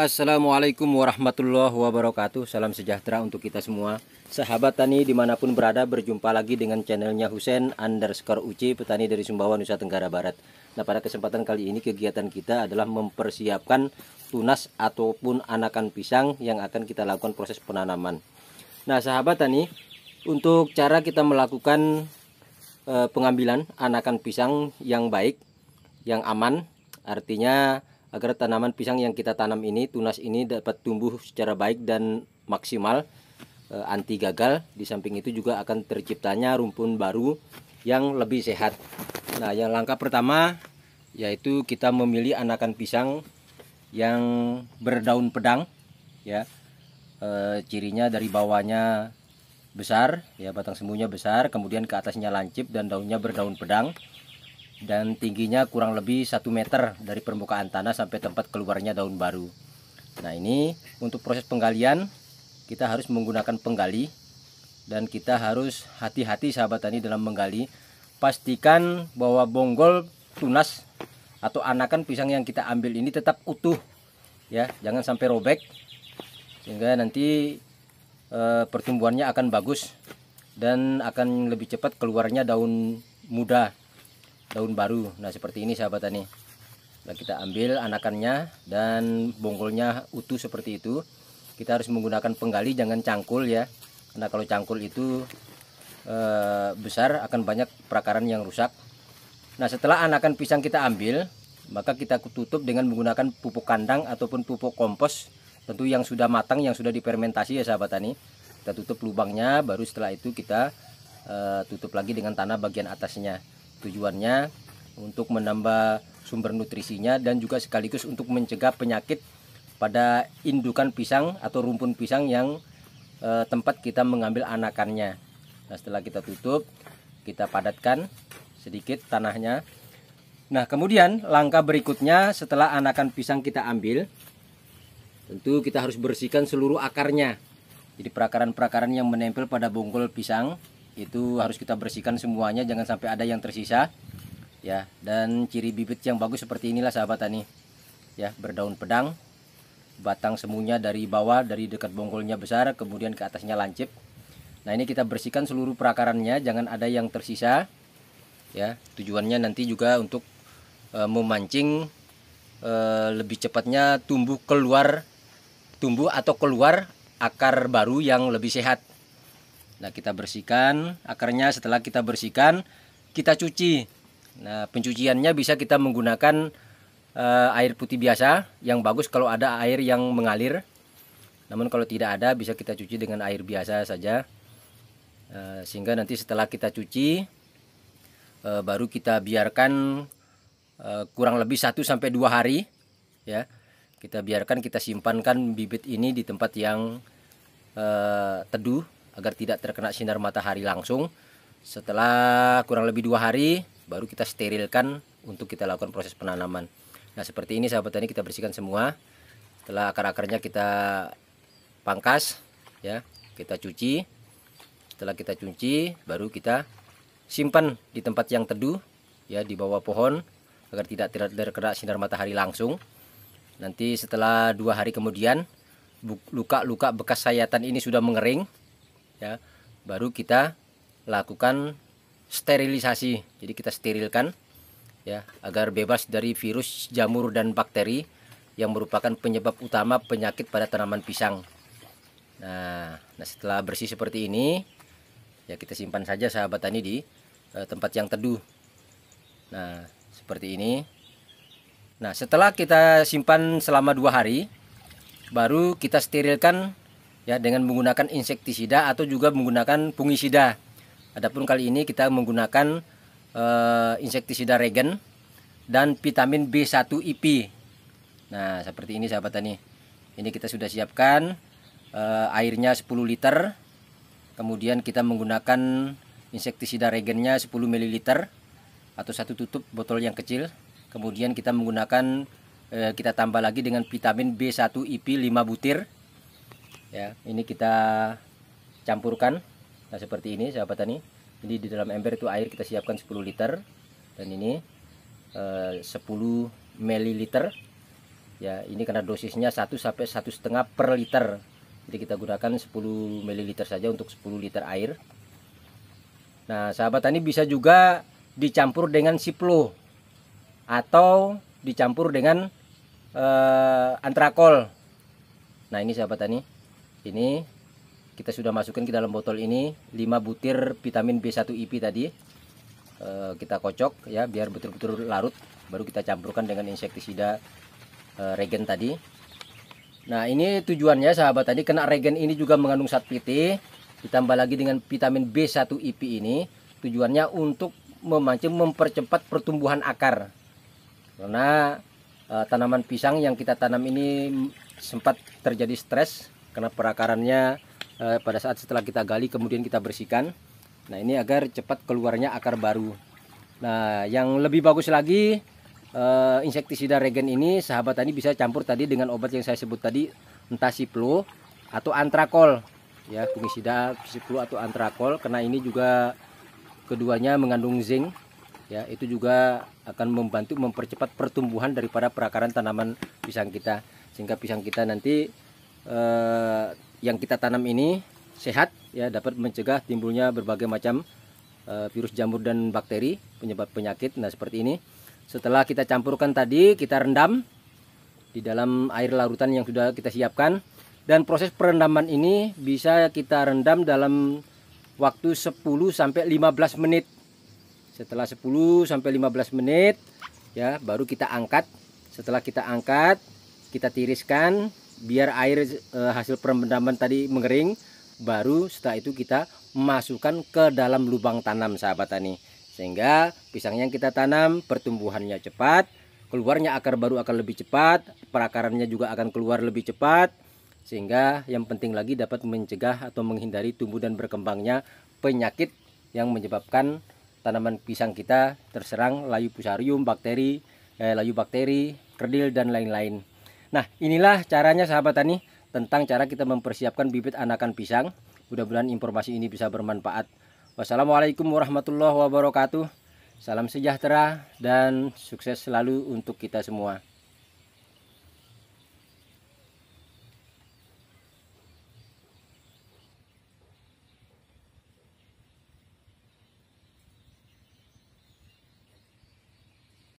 Assalamualaikum warahmatullahi wabarakatuh Salam sejahtera untuk kita semua Sahabat tani dimanapun berada berjumpa lagi dengan channelnya Husen underscore Uci Petani dari Sumbawa Nusa Tenggara Barat Nah pada kesempatan kali ini kegiatan kita adalah mempersiapkan tunas ataupun anakan pisang yang akan kita lakukan proses penanaman Nah sahabat tani untuk cara kita melakukan eh, pengambilan anakan pisang yang baik yang aman artinya agar tanaman pisang yang kita tanam ini tunas ini dapat tumbuh secara baik dan maksimal eh, anti gagal di samping itu juga akan terciptanya rumpun baru yang lebih sehat nah yang langkah pertama yaitu kita memilih anakan pisang yang berdaun pedang ya e, cirinya dari bawahnya besar ya batang semuanya besar kemudian ke atasnya lancip dan daunnya berdaun pedang dan tingginya kurang lebih 1 meter dari permukaan tanah sampai tempat keluarnya daun baru. Nah ini untuk proses penggalian kita harus menggunakan penggali dan kita harus hati-hati sahabat tani dalam menggali. Pastikan bahwa bonggol tunas atau anakan pisang yang kita ambil ini tetap utuh ya jangan sampai robek sehingga nanti e, pertumbuhannya akan bagus dan akan lebih cepat keluarnya daun muda daun baru nah seperti ini sahabat tani nah, kita ambil anakannya dan bonggolnya utuh seperti itu kita harus menggunakan penggali jangan cangkul ya karena kalau cangkul itu e, besar akan banyak perakaran yang rusak nah setelah anakan pisang kita ambil maka kita tutup dengan menggunakan pupuk kandang ataupun pupuk kompos tentu yang sudah matang yang sudah difermentasi ya sahabat tani kita tutup lubangnya baru setelah itu kita e, tutup lagi dengan tanah bagian atasnya Tujuannya untuk menambah sumber nutrisinya dan juga sekaligus untuk mencegah penyakit pada indukan pisang atau rumpun pisang yang e, tempat kita mengambil anakannya. Nah, setelah kita tutup, kita padatkan sedikit tanahnya. Nah, kemudian langkah berikutnya setelah anakan pisang kita ambil, tentu kita harus bersihkan seluruh akarnya. Jadi perakaran-perakaran yang menempel pada bonggol pisang itu harus kita bersihkan semuanya jangan sampai ada yang tersisa ya dan ciri bibit yang bagus seperti inilah sahabat tani ya berdaun pedang batang semuanya dari bawah dari dekat bonggolnya besar kemudian ke atasnya lancip nah ini kita bersihkan seluruh perakarannya jangan ada yang tersisa ya tujuannya nanti juga untuk e, memancing e, lebih cepatnya tumbuh keluar tumbuh atau keluar akar baru yang lebih sehat Nah, kita bersihkan akarnya setelah kita bersihkan, kita cuci. Nah, pencuciannya bisa kita menggunakan uh, air putih biasa yang bagus kalau ada air yang mengalir. Namun kalau tidak ada bisa kita cuci dengan air biasa saja. uh, sehingga nanti setelah kita cuci uh, baru kita biarkan uh, kurang lebih 1 2 hari ya. Kita biarkan kita simpankan bibit ini di tempat yang uh, teduh agar tidak terkena sinar matahari langsung. Setelah kurang lebih dua hari, baru kita sterilkan untuk kita lakukan proses penanaman. Nah seperti ini sahabat tani kita bersihkan semua. Setelah akar-akarnya kita pangkas, ya kita cuci. Setelah kita cuci, baru kita simpan di tempat yang teduh, ya di bawah pohon agar tidak terkena sinar matahari langsung. Nanti setelah dua hari kemudian luka-luka bekas sayatan ini sudah mengering ya baru kita lakukan sterilisasi jadi kita sterilkan ya agar bebas dari virus jamur dan bakteri yang merupakan penyebab utama penyakit pada tanaman pisang nah, nah setelah bersih seperti ini ya kita simpan saja sahabat tani di eh, tempat yang teduh nah seperti ini nah setelah kita simpan selama dua hari baru kita sterilkan ya dengan menggunakan insektisida atau juga menggunakan fungisida. Adapun kali ini kita menggunakan e, insektisida regen dan vitamin B1IP. Nah, seperti ini sahabat tani. Ini kita sudah siapkan e, airnya 10 liter. Kemudian kita menggunakan insektisida regennya 10 ml atau satu tutup botol yang kecil. Kemudian kita menggunakan eh, kita tambah lagi dengan vitamin B1IP 5 butir ya ini kita campurkan nah seperti ini sahabat tani jadi di dalam ember itu air kita siapkan 10 liter dan ini eh, 10 mililiter ya ini karena dosisnya 1 sampai satu setengah per liter jadi kita gunakan 10 ml saja untuk 10 liter air nah sahabat tani bisa juga dicampur dengan siplo atau dicampur dengan eh, antrakol nah ini sahabat tani ini kita sudah masukkan ke dalam botol ini 5 butir vitamin B1IP tadi e, kita kocok ya biar betul-betul larut baru kita campurkan dengan insektisida e, regen tadi nah ini tujuannya sahabat tadi kena regen ini juga mengandung zat PT ditambah lagi dengan vitamin B1IP ini tujuannya untuk memancing mempercepat pertumbuhan akar karena e, tanaman pisang yang kita tanam ini sempat terjadi stres karena perakarannya eh, pada saat setelah kita gali kemudian kita bersihkan nah ini agar cepat keluarnya akar baru nah yang lebih bagus lagi eh, insektisida regen ini sahabat tadi bisa campur tadi dengan obat yang saya sebut tadi entah siplo atau antrakol ya fungisida siplo atau antrakol karena ini juga keduanya mengandung zinc ya itu juga akan membantu mempercepat pertumbuhan daripada perakaran tanaman pisang kita sehingga pisang kita nanti eh, yang kita tanam ini sehat ya dapat mencegah timbulnya berbagai macam eh, virus jamur dan bakteri penyebab penyakit nah seperti ini setelah kita campurkan tadi kita rendam di dalam air larutan yang sudah kita siapkan dan proses perendaman ini bisa kita rendam dalam waktu 10 sampai 15 menit setelah 10 sampai 15 menit ya baru kita angkat setelah kita angkat kita tiriskan biar air e, hasil perendaman tadi mengering baru setelah itu kita masukkan ke dalam lubang tanam sahabat tani sehingga pisang yang kita tanam pertumbuhannya cepat keluarnya akar baru akan lebih cepat perakarannya juga akan keluar lebih cepat sehingga yang penting lagi dapat mencegah atau menghindari tumbuh dan berkembangnya penyakit yang menyebabkan tanaman pisang kita terserang layu pusarium bakteri eh, layu bakteri kerdil dan lain-lain Nah inilah caranya sahabat tani tentang cara kita mempersiapkan bibit anakan pisang. Mudah-mudahan informasi ini bisa bermanfaat. Wassalamualaikum warahmatullahi wabarakatuh. Salam sejahtera dan sukses selalu untuk kita semua.